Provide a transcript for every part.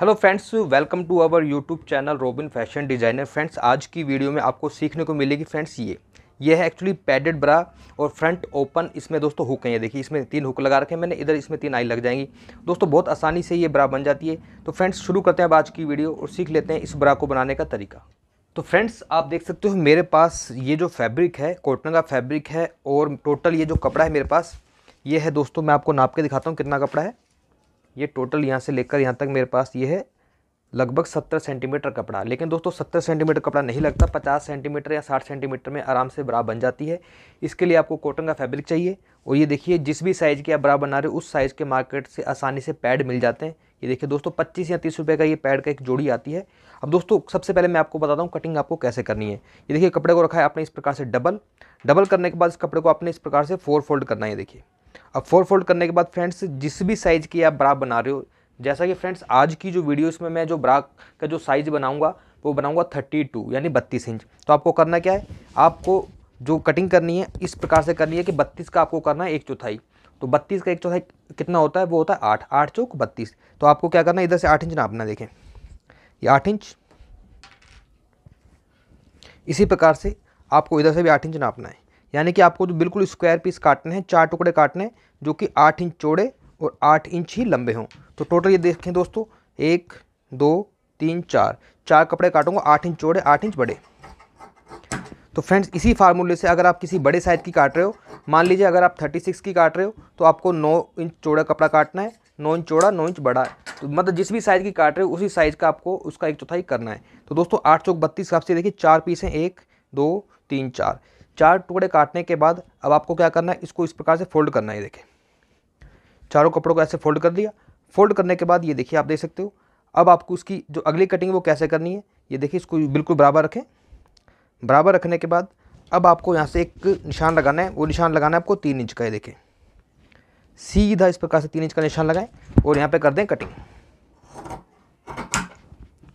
hello friends welcome to our YouTube channel Robin fashion designer friends आज की video में आपको सीखने को मिलेगी फ्रेंड्स ये ये है एक्चुअली पैडेड ब्रा और फ्रंट ओपन इसमें दोस्तों हुक हैं ये देखिए इसमें तीन हुक लगा रखे हैं मैंने इधर इसमें तीन आई लग जाएंगी दोस्तों बहुत आसानी से ये ब्रा बन जाती है तो फ्रेंड्स शुरू करते हैं अब आज की वीडियो और सीख लेते हैं इस ब्रा को बनाने का तरीका तो फ्रेंड्स आप देख सकते हो मेरे पास ये जो फैब्रिक है कॉटन का फैब्रिक है और टोटल ये जो कपड़ा है मेरे पास ये है दोस्तों मैं आपको नाप के दिखाता हूँ कितना कपड़ा है ये टोटल यहाँ से लेकर यहाँ तक मेरे पास ये है लगभग सत्तर सेंटीमीटर कपड़ा लेकिन दोस्तों सत्तर सेंटीमीटर कपड़ा नहीं लगता पचास सेंटीमीटर या साठ सेंटीमीटर में आराम से बरा बन जाती है इसके लिए आपको कॉटन का फैब्रिक चाहिए और ये देखिए जिस भी साइज़ की आप बरा बना रहे हो उस साइज़ के मार्केट से आसानी से पैड मिल जाते हैं ये देखिए दोस्तों पच्चीस या तीस रुपये का ये पैड का एक जोड़ी आती है अब दोस्तों सबसे पहले मैं आपको बताता हूँ कटिंग आपको कैसे करनी है ये देखिए कपड़े को रखा है आपने इस प्रकार से डबल डबल करने के बाद इस कपड़े को आपने इस प्रकार से फोर फोल्ड करना है देखिए अब फोर फोल्ड करने के बाद फ्रेंड्स जिस भी साइज़ की आप ब्रा बना रहे हो जैसा कि फ्रेंड्स आज की जो वीडियो इसमें मैं जो ब्रा का जो साइज़ बनाऊंगा वो बनाऊंगा 32 यानी 32 इंच तो आपको करना क्या है आपको जो कटिंग करनी है इस प्रकार से करनी है कि 32 का आपको करना है एक चौथाई तो 32 का एक चौथाई कितना होता है वो होता है आठ आठ चौक बत्तीस तो आपको क्या करना है इधर से आठ इंच नापना देखें ये आठ इंच इसी प्रकार से आपको इधर से भी आठ इंच नापना है यानी कि आपको जो बिल्कुल स्क्वायर पीस काटने हैं चार टुकड़े काटने जो कि आठ इंच चौड़े और आठ इंच ही लंबे हों तो टोटल ये देखें दोस्तों एक दो तीन चार चार कपड़े काटूंगा आठ इंच चौड़े आठ इंच बड़े तो फ्रेंड्स इसी फार्मूले से अगर आप किसी बड़े साइज़ की काट रहे हो मान लीजिए अगर आप थर्टी सिक्स की काट रहे हो तो आपको नौ इंच चौड़ा कपड़ा काटना है नौ इंच चौड़ा नौ इंच बड़ा है तो मतलब जिस भी साइज़ की काट रहे हो उसी साइज़ का आपको उसका एक चौथाई करना है तो दोस्तों आठ सौ बत्तीस हिसाब से देखिए चार पीस हैं एक दो तीन चार चार टुकड़े काटने के बाद अब आपको क्या करना है इसको इस प्रकार से फोल्ड करना है ये देखें चारों कपड़ों को ऐसे फोल्ड कर दिया फोल्ड करने के बाद ये देखिए आप देख सकते हो अब आपको उसकी जो अगली कटिंग वो कैसे करनी है ये देखिए इसको बिल्कुल बराबर रखें बराबर रखने के बाद अब आपको यहाँ से एक निशान लगाना है वो निशान लगाना है आपको तीन इंच का ये देखें सीधा इस प्रकार से तीन इंच का निशान लगाएं और यहाँ पे कर दें कटिंग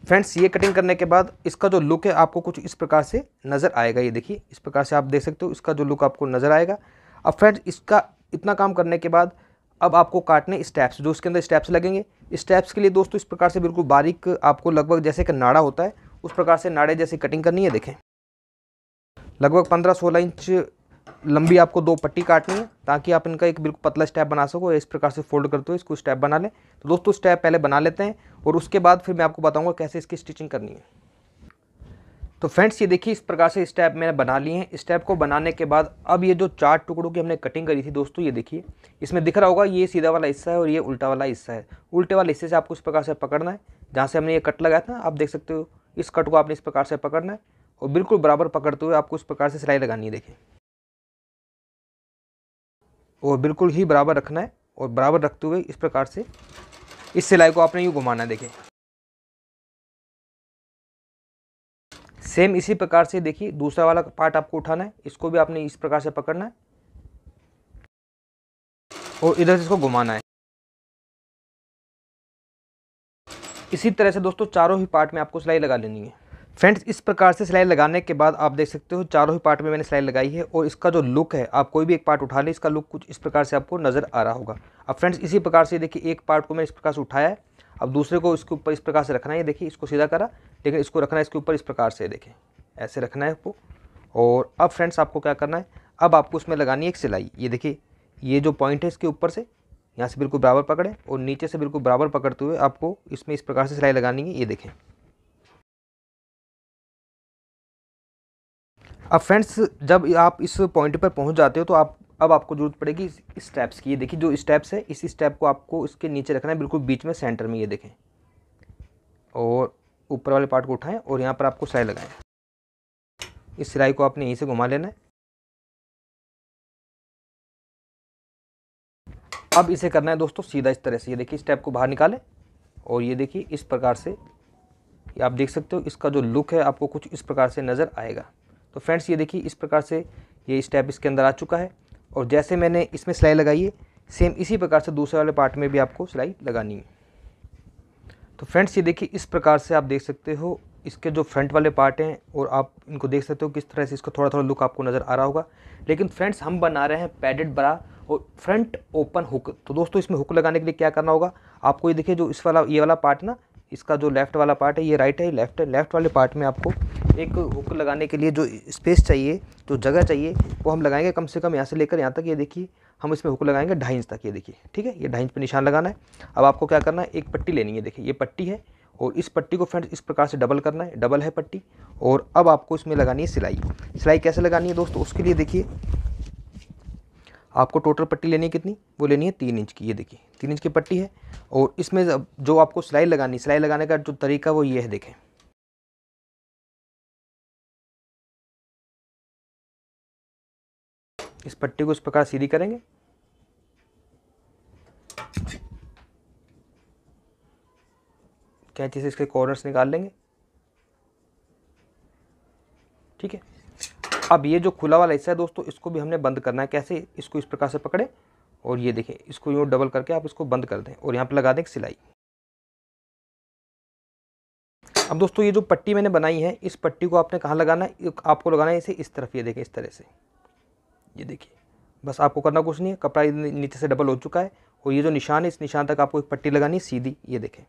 फ्रेंड्स ये कटिंग करने के बाद इसका जो लुक है आपको कुछ इस प्रकार से नज़र आएगा ये देखिए इस प्रकार से आप देख सकते हो इसका जो लुक आपको नज़र आएगा अब फ्रेंड्स इसका इतना काम करने के बाद अब आपको काटने स्टेप्स जो इसके अंदर स्टेप्स लगेंगे स्टेप्स के लिए दोस्तों इस प्रकार से बिल्कुल बारीक आपको लगभग जैसे कि नाड़ा होता है उस प्रकार से नाड़े जैसे कटिंग करनी है देखें लगभग पंद्रह सोलह इंच लंबी आपको दो पट्टी काटनी है ताकि आप इनका एक बिल्कुल पतला स्टैप बना सको इस प्रकार से फोल्ड करते हो इसको स्टैप बना लें तो दोस्तों स्टैप पहले बना लेते हैं और उसके बाद फिर मैं आपको बताऊंगा कैसे इसकी स्टिचिंग करनी है तो फ्रेंड्स ये देखिए इस प्रकार से स्टैप मैंने बना लिए हैं स्टैप को बनाने के बाद अब ये जो चार टुकड़ों की हमने कटिंग करी थी दोस्तों ये देखिए इसमें दिख रहा होगा ये सीधा वाला हिस्सा है और ये उल्टा वाला हिस्सा है उल्टे वाले हिस्से से आपको इस प्रकार से पकड़ना है जहाँ से हमने ये कट लगाया था आप देख सकते हो इस कट को आपने इस प्रकार से पकड़ना है और बिल्कुल बराबर पकड़ते हुए आपको इस प्रकार से सिलाई लगानी है देखिए और बिल्कुल ही बराबर रखना है और बराबर रखते हुए इस प्रकार से इस सिलाई को आपने यूँ घुमाना है देखिए सेम इसी प्रकार से देखिए दूसरा वाला पार्ट आपको उठाना है इसको भी आपने इस प्रकार से पकड़ना है और इधर से इसको घुमाना है इसी तरह से दोस्तों चारों ही पार्ट में आपको सिलाई लगा लेनी है फ्रेंड्स इस प्रकार से सिलाई लगाने के बाद आप देख सकते हो चारों ही पार्ट में मैंने सिलाई लगाई है और इसका जो लुक है आप कोई भी एक पार्ट उठा लें इसका लुक कुछ इस प्रकार से आपको नज़र आ रहा होगा अब फ्रेंड्स इसी प्रकार से देखिए एक पार्ट को मैंने इस प्रकार से उठाया है अब दूसरे को इसके ऊपर इस प्रकार से रखना है देखिए इसको सीधा करा लेकिन इसको रखना है इसके ऊपर इस प्रकार से देखें ऐसे रखना है आपको और अब फ्रेंड्स आपको क्या करना है अब आपको उसमें लगानी है एक सिलाई ये देखिए ये जो पॉइंट है इसके ऊपर से यहाँ से बिल्कुल बराबर पकड़ें और नीचे से बिल्कुल बराबर पकड़ते हुए आपको इसमें इस प्रकार से सिलाई लगानी है ये देखें अब फ्रेंड्स जब आप इस पॉइंट पर पहुंच जाते हो तो आप अब आपको ज़रूरत पड़ेगी स्टेप्स की ये देखिए जो स्टेप्स है इसी स्टेप को आपको इसके नीचे रखना है बिल्कुल बीच में सेंटर में ये देखें और ऊपर वाले पार्ट को उठाएं और यहाँ पर आपको सिलाई लगाएं इस सिलाई को आपने यहीं से घुमा लेना है अब इसे करना है दोस्तों सीधा इस तरह से ये देखिए स्टेप को बाहर निकालें और ये देखिए इस प्रकार से आप देख सकते हो इसका जो लुक है आपको कुछ इस प्रकार से नज़र आएगा तो फ्रेंड्स ये देखिए इस प्रकार से ये स्टेप इसके अंदर आ चुका है और जैसे मैंने इसमें सिलाई लगाई है सेम इसी प्रकार से दूसरे वाले पार्ट में भी आपको सिलाई लगानी है तो फ्रेंड्स ये देखिए इस प्रकार से आप देख सकते हो इसके जो फ्रंट वाले पार्ट हैं और आप इनको देख सकते हो किस तरह से इसका थोड़ा थोड़ा लुक आपको नज़र आ रहा होगा लेकिन फ्रेंड्स हम बना रहे हैं पैडेड बरा और फ्रंट ओपन हुक तो दोस्तों इसमें हुक लगाने के लिए क्या करना होगा आपको ये देखिए जो इस वाला ये वाला पार्ट ना इसका जो लेफ़्ट वाला पार्ट है ये राइट है लेफ़्ट है लेफ़्ट वाले पार्ट में आपको एक हुक लगाने के लिए जो स्पेस चाहिए जो जगह चाहिए वो हम लगाएंगे कम से कम यहाँ से लेकर यहाँ तक ये देखिए हम इसमें हुक लगाएंगे ढाई इंच तक ये देखिए ठीक है ये ढाई इंच पर निशान लगाना है अब आपको क्या करना है एक पट्टी लेनी है देखिए ये पट्टी है और इस पट्टी को फ्रेंड्स इस प्रकार से डबल करना है डबल है पट्टी और अब आपको इसमें लगानी है सिलाई सिलाई कैसे लगानी है दोस्तों उसके लिए देखिए आपको टोटल पट्टी लेनी है कितनी वो लेनी है तीन इंच की ये देखिए तीन इंच की पट्टी है और इसमें जो आपको सिलाई लगानी सिलाई लगाने का जो तरीका वो ये है देखें इस पट्टी को इस प्रकार सीधी करेंगे कैंची से इसके कॉर्नर्स निकाल लेंगे ठीक है अब ये जो खुला वाला हिस्सा है दोस्तों इसको भी हमने बंद करना है कैसे इसको इस प्रकार से पकड़े और ये देखें इसको यूँ डबल करके आप इसको बंद कर दें और यहाँ पर लगा दें सिलाई अब दोस्तों ये जो पट्टी मैंने बनाई है इस पट्टी को आपने कहाँ लगाना है आपको लगाना है इसे इस तरफ ये देखें इस तरह से ये देखिए बस आपको करना कुछ नहीं है कपड़ा नीचे से डबल हो चुका है और ये जो निशान है इस निशान तक आपको एक पट्टी लगानी सीधी ये देखें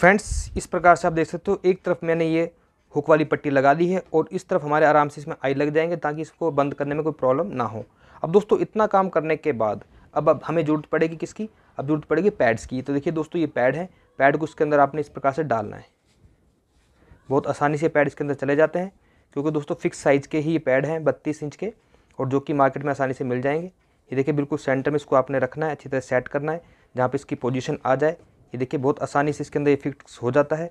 फ्रेंड्स इस प्रकार से आप देख सकते हो एक तरफ मैंने ये हुक वाली पट्टी लगा दी है और इस तरफ हमारे आराम से इसमें आई लग जाएंगे ताकि इसको बंद करने में कोई प्रॉब्लम ना हो अब दोस्तों इतना काम करने के बाद अब अब हमें ज़रूरत पड़ेगी किसकी अब ज़रूरत पड़ेगी पैड्स की तो देखिए दोस्तों ये पैड है पैड को इसके अंदर आपने इस प्रकार से डालना है बहुत आसानी से पैड इसके अंदर चले जाते हैं क्योंकि दोस्तों फिक्स साइज़ के ही ये पैड हैं बत्तीस इंच के और जो कि मार्केट में आसानी से मिल जाएंगे ये देखिए बिल्कुल सेंटर में इसको आपने रखना है अच्छी तरह सेट करना है जहाँ पर इसकी पोजिशन आ जाए ये देखिए बहुत आसानी से इसके अंदर ये फिक्स हो जाता है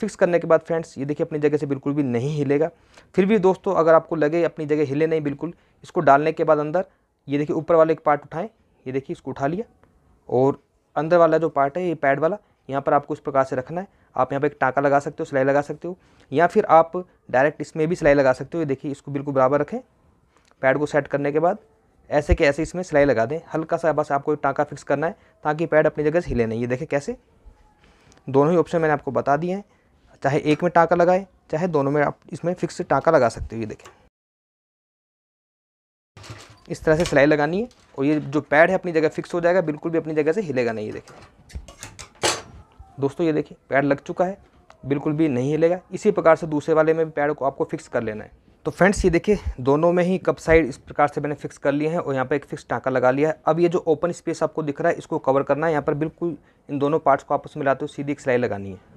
फिक्स करने के बाद फ्रेंड्स ये देखिए अपनी जगह से बिल्कुल भी नहीं हिलेगा फिर भी दोस्तों अगर आपको लगे अपनी जगह हिले नहीं बिल्कुल इसको डालने के बाद अंदर ये देखिए ऊपर वाले एक पार्ट उठाएं ये देखिए इसको उठा लिया और अंदर वाला जो पार्ट है ये पैड वाला यहाँ पर आपको इस प्रकार से रखना है आप यहाँ पर एक टाँका लगा सकते हो सिलाई लगा सकते हो या फिर आप डायरेक्ट इसमें भी सिलाई लगा सकते हो ये देखिए इसको बिल्कुल बराबर रखें पैड को सेट करने के बाद ऐसे के ऐसे इसमें सिलाई लगा दें हल्का सा बस आपको टाँका फिक्स करना है ताकि पैड अपनी जगह से हिले नहीं ये देखें कैसे दोनों ही ऑप्शन मैंने आपको बता दिए हैं चाहे एक में टाँका लगाए चाहे दोनों में आप इसमें फिक्स टाँका लगा सकते हो ये देखें इस तरह से सिलाई लगानी है और ये जो पैड है अपनी जगह फिक्स हो जाएगा बिल्कुल भी अपनी जगह से हिलेगा नहीं ये देखें दोस्तों ये देखिए पैड लग चुका है बिल्कुल भी नहीं हिलेगा इसी प्रकार से दूसरे वाले में भी पैड को आपको फिक्स कर लेना है तो फ्रेंड्स ये देखिए दोनों में ही कप साइड इस प्रकार से मैंने फिक्स कर लिए हैं और यहाँ पर एक फिक्स टाँका लगा लिया है अब ये जो ओपन स्पेस आपको दिख रहा है इसको कवर करना है यहाँ पर बिल्कुल इन दोनों पार्ट्स को आपस में मिलाते हुए सीधी एक सिलाई लगानी है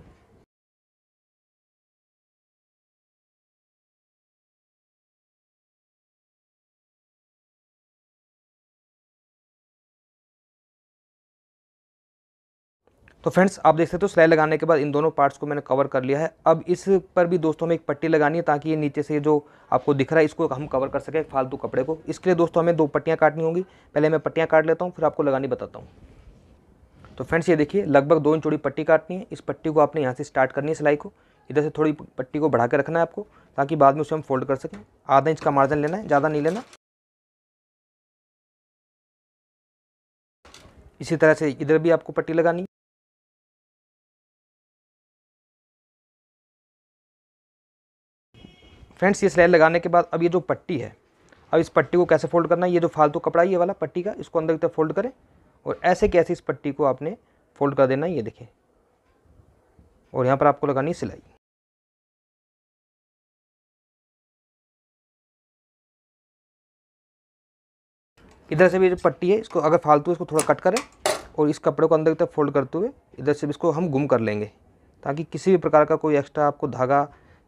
तो फ्रेंड्स आप देख सकते हो सिलाई लगाने के बाद इन दोनों पार्ट्स को मैंने कवर कर लिया है अब इस पर भी दोस्तों हमें एक पट्टी लगानी है ताकि ये नीचे से जो आपको दिख रहा है इसको हम कवर कर सकें फालतू कपड़े को इसके लिए दोस्तों हमें दो पट्टियाँ काटनी होंगी पहले मैं पट्टियाँ काट लेता हूँ फिर आपको लगानी बताता हूँ तो फ्रेंड्स ये देखिए लगभग दो इंच चौड़ी पट्टी काटनी है इस पट्टी को आपने यहाँ से स्टार्ट करनी है सिलाई को इधर से थोड़ी पट्टी को बढ़ा के रखना है आपको ताकि बाद में उसे हम फोल्ड कर सकें आधा इंच का मार्जिन लेना है ज़्यादा नहीं लेना इसी तरह से इधर भी आपको पट्टी लगानी फ्रेंड्स ये स्लाइड लगाने के बाद अब ये जो पट्टी है अब इस पट्टी को कैसे फोल्ड करना है ये जो फालतू कपड़ा है ये वाला पट्टी का इसको अंदर की तरफ फोल्ड करें और ऐसे कैसे इस पट्टी को आपने फोल्ड कर देना है ये देखें और यहाँ पर आपको लगानी सिलाई इधर से भी जो पट्टी है इसको अगर फालतू इसको थोड़ा कट करें और इस कपड़े को अंदर की तरफ फोल्ड करते हुए इधर से भी इसको हम गुम कर लेंगे ताकि किसी भी प्रकार का कोई एक्स्ट्रा आपको धागा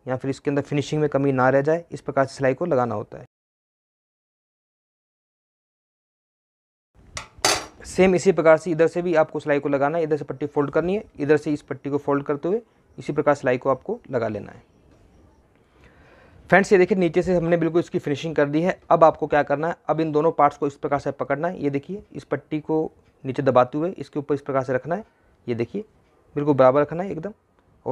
या फिर इसके अंदर फिनिशिंग में कमी ना रह जाए इस प्रकार से सिलाई को लगाना होता है सेम इसी प्रकार से इधर से भी आपको सिलाई को लगाना है इधर से पट्टी फोल्ड करनी है इधर से इस पट्टी को फोल्ड करते हुए इसी प्रकार सिलाई को आपको लगा लेना है फ्रेंड्स ये देखिए नीचे से हमने बिल्कुल इसकी फिनिशिंग कर दी है अब आपको क्या करना है अब इन दोनों पार्ट्स को इस प्रकार से पकड़ना है ये देखिए इस पट्टी को नीचे दबाते हुए इसके ऊपर इस प्रकार से रखना है ये देखिए बिल्कुल बराबर रखना है एकदम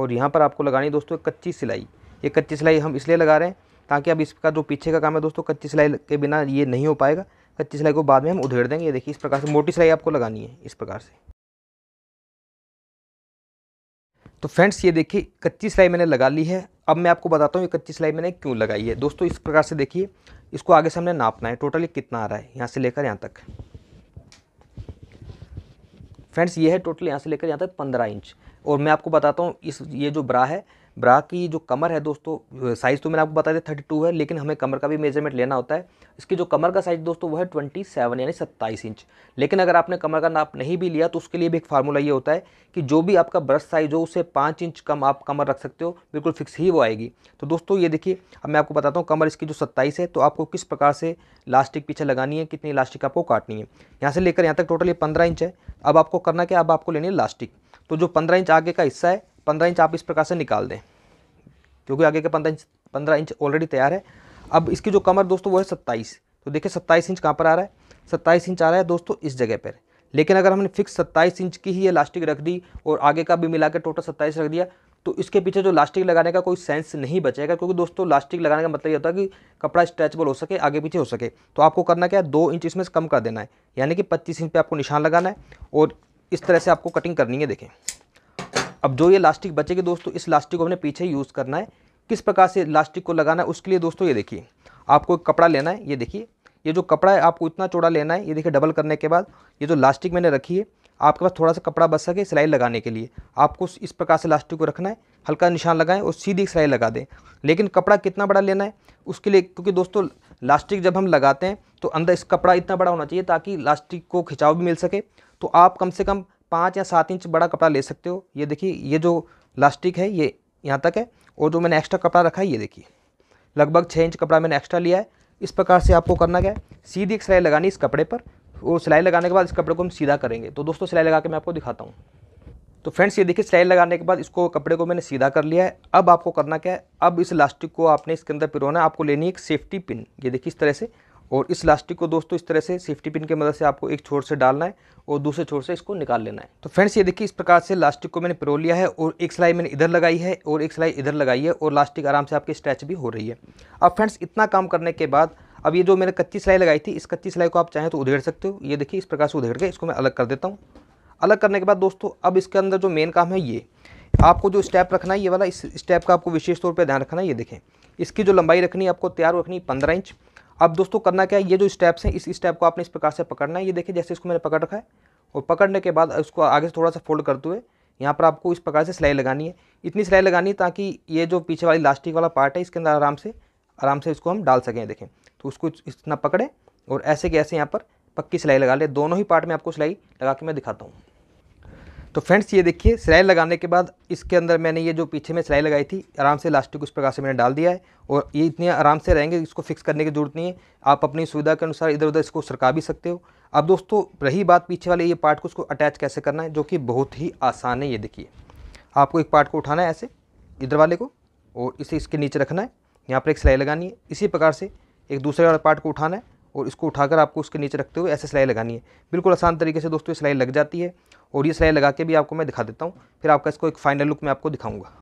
और यहाँ पर आपको लगानी है दोस्तों कच्ची सिलाई ये कच्ची सिलाई हम इसलिए लगा रहे हैं ताकि अब इसका जो पीछे का काम है दोस्तों कच्ची सिलाई के बिना ये नहीं हो पाएगा कच्ची सिलाई को बाद में हम उधेड़ देंगे ये देखिए इस प्रकार से मोटी सिलाई आपको लगानी है इस प्रकार से तो फ्रेंड्स ये देखिए कच्ची सिलाई मैंने लगा ली है अब मैं आपको बताता हूँ ये कच्ची सिलाई मैंने क्यों लगाई है दोस्तों इस प्रकार से देखिए इसको आगे से हमने नापना है टोटली कितना आ रहा है यहाँ से लेकर यहाँ तक फ्रेंड्स ये है टोटल यहाँ से लेकर यहाँ तक पंद्रह इंच और मैं आपको बताता हूँ इस ये जो ब्रा है ब्रा की जो कमर है दोस्तों साइज़ तो मैंने आपको बता दिया थर्टी टू है लेकिन हमें कमर का भी मेजरमेंट लेना होता है इसकी जो कमर का साइज़ दोस्तों वो है ट्वेंटी सेवन यानी सत्ताईस इंच लेकिन अगर आपने कमर का नाप नहीं भी लिया तो उसके लिए भी एक फार्मूला ये होता है कि जो भी आपका ब्रश साइज़ हो उससे पाँच इंच कम आप कमर रख सकते हो बिल्कुल फिक्स ही वो आएगी तो दोस्तों ये देखिए अब मैं आपको बताता हूँ कमर इसकी जो सत्ताईस है तो आपको किस प्रकार से लास्टिक पीछे लगानी है कितनी लास्टिक आपको काटनी है यहाँ से लेकर यहाँ तक टोटल ये पंद्रह इंच है अब आपको करना क्या अब आपको लेनी है लास्टिक तो जो पंद्रह इंच आगे का हिस्सा है पंद्रह इंच आप इस प्रकार से निकाल दें क्योंकि आगे का पंद्रह इंच पंद्रह इंच ऑलरेडी तैयार है अब इसकी जो कमर दोस्तों वो है सत्ताईस तो देखिए सत्ताईस इंच कहाँ पर आ रहा है सत्ताईस इंच आ रहा है दोस्तों इस जगह पर लेकिन अगर हमने फिक्स सत्ताईस इंच की ही ये लास्टिक रख दी और आगे का भी मिला के टोटल सत्ताईस रख दिया तो इसके पीछे जो लास्टिक लगाने का कोई सेंस नहीं बचेगा क्योंकि दोस्तों लास्टिक लगाने का मतलब ये होता है कि कपड़ा स्ट्रेचबल हो सके आगे पीछे हो सके तो आपको करना क्या है दो इंच इसमें से कम कर देना है यानी कि पच्चीस इंच पे आपको निशान लगाना है और इस तरह से आपको कटिंग करनी है देखें अब जो ये लास्टिक बचेगी दोस्तों इस लास्टिक को हमने पीछे यूज़ करना है किस प्रकार से लास्टिक को लगाना है उसके लिए दोस्तों ये देखिए आपको एक कपड़ा लेना है ये देखिए ये जो कपड़ा है आपको इतना चौड़ा लेना है ये देखिए डबल करने के बाद ये जो लास्टिक मैंने रखी है आपके पास थोड़ा सा कपड़ा बच सके सिलाई लगाने के लिए आपको इस प्रकार से लास्टिक को रखना है हल्का निशान लगाएं और सीधी सिलाई लगा दें लेकिन कपड़ा कितना बड़ा लेना है उसके लिए क्योंकि दोस्तों लास्टिक जब हम लगाते हैं तो अंदर इस कपड़ा इतना बड़ा होना चाहिए ताकि लास्टिक को खिंचाव भी मिल सके तो आप कम से कम पाँच या सात इंच बड़ा कपड़ा ले सकते हो ये देखिए ये जो लास्टिक है ये यहाँ तक है और जो मैंने एक्स्ट्रा कपड़ा रखा है ये देखिए लगभग छः इंच कपड़ा मैंने एक्स्ट्रा लिया है इस प्रकार से आपको करना क्या है सीधी एक सिलाई लगानी इस कपड़े पर और सिलाई लगाने के बाद इस कपड़े को हम सीधा करेंगे तो दोस्तों सिलाई लगा के मैं आपको दिखाता हूँ तो फ्रेंड्स ये देखिए सिलाई लगाने के बाद इसको कपड़े को मैंने सीधा कर लिया है अब आपको करना क्या है अब इस इलास्टिक को आपने इसके अंदर पिरोना है आपको लेनी है एक सेफ्टी पिन ये देखिए इस तरह से और इस लास्टिक को दोस्तों इस तरह से सेफ्टी पिन की मदद से आपको एक छोर से डालना है और दूसरे छोर से इसको निकाल लेना है तो फ्रेंड्स ये देखिए इस प्रकार से लास्टिक को मैंने पिरो लिया है और एक सिलाई मैंने इधर लगाई है और एक सिलाई इधर लगाई है और लास्टिक आराम से आपकी स्ट्रैच भी हो रही है अब फ्रेंड्स इतना काम करने के बाद अब ये जो मैंने कच्ची सिलाई लगाई थी इस कच्ची सिलाई को आप चाहें तो उधेड़ सकते हो ये देखिए इस प्रकार से उधेड़ के इसको मैं अलग कर देता हूँ अलग करने के बाद दोस्तों अब इसके अंदर जो मेन काम है ये आपको जो स्टेप रखना है ये वाला इस स्टेप का आपको विशेष तौर पर ध्यान रखना है ये देखें इसकी जो लंबाई रखनी है आपको तैयार रखनी है पंद्रह इंच अब दोस्तों करना क्या है ये जो स्टेप्स हैं इस स्टेप को आपने इस प्रकार से पकड़ना है ये देखिए जैसे इसको मैंने पकड़ रखा है और पकड़ने के बाद इसको आगे से थोड़ा सा फोल्ड करते हुए यहाँ पर आपको इस प्रकार से सिलाई लगानी है इतनी सिलाई लगानी है ताकि ये जो पीछे वाली लास्टिक वाला पार्ट है इसके अंदर आराम से आराम से इसको हम डाल सकें देखें तो उसको इतना पकड़ें और ऐसे के ऐसे यहाँ पर पक्की सिलाई लगा ले दोनों ही पार्ट में आपको सिलाई लगा के मैं दिखाता हूँ तो फ्रेंड्स ये देखिए सिलाई लगाने के बाद इसके अंदर मैंने ये जो पीछे में सिलाई लगाई थी आराम से इलास्टिक उस प्रकार से मैंने डाल दिया है और ये इतने आराम से रहेंगे इसको फिक्स करने की जरूरत नहीं है आप अपनी सुविधा के अनुसार इधर उधर इसको सरका भी सकते हो अब दोस्तों रही बात पीछे वाले ये पार्ट को उसको अटैच कैसे करना है जो कि बहुत ही आसान है ये देखिए आपको एक पार्ट को उठाना है ऐसे इधर वाले को और इसे इसके नीचे रखना है यहाँ पर एक सिलाई लगानी है इसी प्रकार से एक दूसरे वाले पार्ट को उठाना है और इसको उठाकर आपको उसके नीचे रखते हुए ऐसे सिलाई लगानी है बिल्कुल आसान तरीके से दोस्तों ये सिलाई लग जाती है और ये सिलाई लगा के भी आपको मैं दिखा देता हूँ फिर आपका इसको एक फाइनल लुक में आपको दिखाऊँगा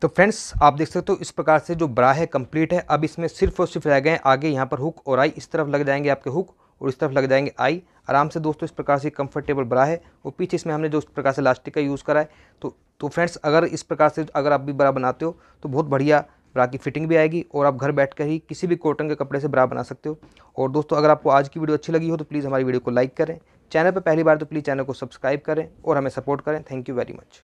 तो फ्रेंड्स आप देख सकते हो इस प्रकार से जो बड़ा है कंप्लीट है अब इसमें सिर्फ और सिर्फ रह गए आगे यहाँ पर हुक और आई इस तरफ लग जाएंगे आपके हुक और इस तरफ लग जाएंगे आई आराम से दोस्तों इस प्रकार से कंफर्टेबल बड़ा है और पीछे इसमें हमने जो इस प्रकार से लास्टिक का यूज़ करा है तो तो फ्रेंड्स अगर इस प्रकार से अगर आप भी बड़ा बनाते हो तो बहुत बढ़िया ब्रा की फिटिंग भी आएगी और आप घर बैठ कर ही किसी भी कॉटन के कपड़े से ब्रा बना सकते हो और दोस्तों अगर आपको आज की वीडियो अच्छी लगी हो तो प्लीज़ हमारी वीडियो को लाइक करें चैनल पर पहली बार तो प्लीज़ चैनल को सब्सक्राइब करें और हमें सपोर्ट करें थैंक यू वेरी मच